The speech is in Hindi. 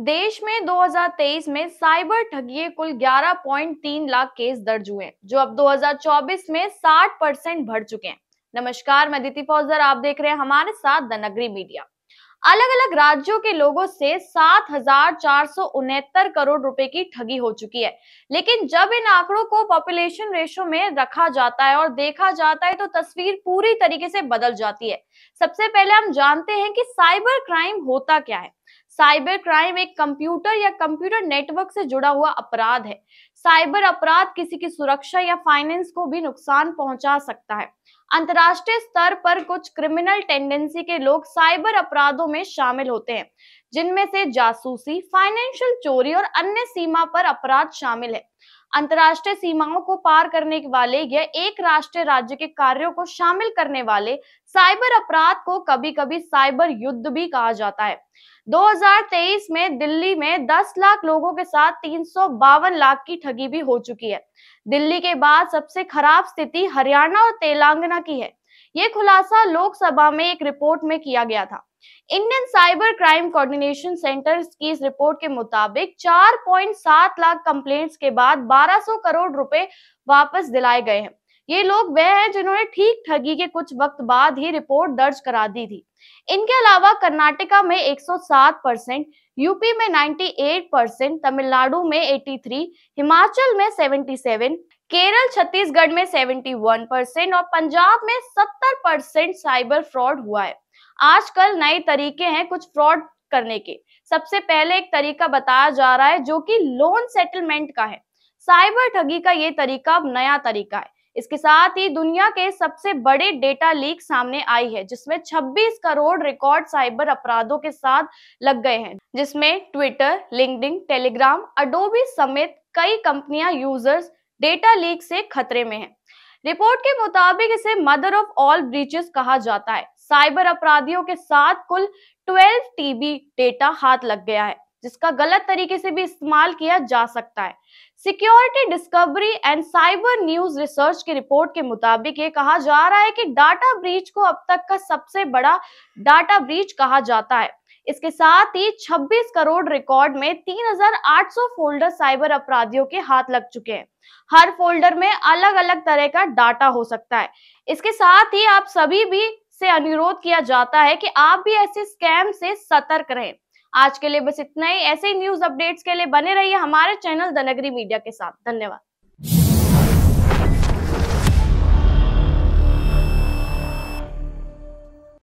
देश में 2023 में साइबर ठगी कुल 11.3 लाख केस दर्ज हुए जो अब 2024 में 60 परसेंट बढ़ चुके हैं नमस्कार मैं दिति फौजर आप देख रहे हैं हमारे साथ द नगरी मीडिया अलग अलग राज्यों के लोगों से सात हजार चार सौ उनहत्तर करोड़ रुपए की ठगी हो चुकी है लेकिन जब इन आंकड़ों को पॉपुलेशन रेशो में रखा जाता है और देखा जाता है तो तस्वीर पूरी तरीके से बदल जाती है सबसे पहले हम जानते हैं कि साइबर क्राइम होता क्या है साइबर क्राइम एक कंप्यूटर या कंप्यूटर नेटवर्क से जुड़ा हुआ अपराध है साइबर अपराध किसी की सुरक्षा या फाइनेंस को भी नुकसान पहुंचा सकता है अंतरराष्ट्रीय स्तर पर कुछ क्रिमिनल टेंडेंसी के लोग साइबर अपराधों में शामिल होते हैं जिनमें से जासूसी फाइनेंशियल चोरी और अन्य सीमा पर अपराध शामिल है अंतरराष्ट्रीय सीमाओं को पार करने वाले या एक राष्ट्रीय राज्य के कार्यों को शामिल करने वाले साइबर अपराध को कभी कभी साइबर युद्ध भी कहा जाता है 2023 में दिल्ली में 10 लाख लोगों के साथ तीन लाख की ठगी ठगी भी हो चुकी है दिल्ली के बाद सबसे खराब स्थिति हरियाणा और तेलंगाना की है ये खुलासा लोकसभा में एक रिपोर्ट में किया गया था Indian cyber crime coordination centre की इस रिपोर्ट के मुताबिक 4.7 लाख कंप्लेंट्स के बाद 1200 करोड़ रुपए वापस दिलाए गए हैं ये लोग वे हैं जिन्होंने ठीक ठगी के कुछ वक्त बाद ही रिपोर्ट दर्ज करा दी थी इनके अलावा कर्नाटका में 107 परसेंट यूपी में 98 परसेंट तमिलनाडु में 83, हिमाचल में 77, केरल छत्तीसगढ़ में 71 परसेंट और पंजाब में 70 परसेंट साइबर फ्रॉड हुआ है आजकल नए तरीके हैं कुछ फ्रॉड करने के सबसे पहले एक तरीका बताया जा रहा है जो कि लोन सेटलमेंट का है साइबर ठगी का ये तरीका अब नया तरीका है इसके साथ ही दुनिया के सबसे बड़े डेटा लीक सामने आई है जिसमें 26 करोड़ रिकॉर्ड साइबर अपराधों के साथ लग गए हैं जिसमें ट्विटर लिंकडिन टेलीग्राम अडोबी समेत कई कंपनियां यूजर्स डेटा लीक से खतरे में हैं रिपोर्ट के मुताबिक इसे मदर ऑफ ऑल ब्रीचेस कहा जाता है साइबर अपराधियों के साथ कुल ट्वेल्व टीबी डेटा हाथ लग गया है जिसका गलत तरीके से भी इस्तेमाल किया जा सकता है security discovery and cyber news research की रिपोर्ट के मुताबिक ये कहा जा रहा है कि डाटा ब्रीच को अब तक का सबसे बड़ा डाटा ब्रीच कहा जाता है इसके साथ ही 26 करोड़ रिकॉर्ड में 3,800 फोल्डर साइबर अपराधियों के हाथ लग चुके हैं हर फोल्डर में अलग अलग तरह का डाटा हो सकता है इसके साथ ही आप सभी भी से अनुरोध किया जाता है कि आप भी ऐसे स्कैम से सतर्क रहें आज के लिए बस इतना ही ऐसे ही न्यूज अपडेट्स के लिए बने रहिए हमारे चैनल दनगरी मीडिया के साथ धन्यवाद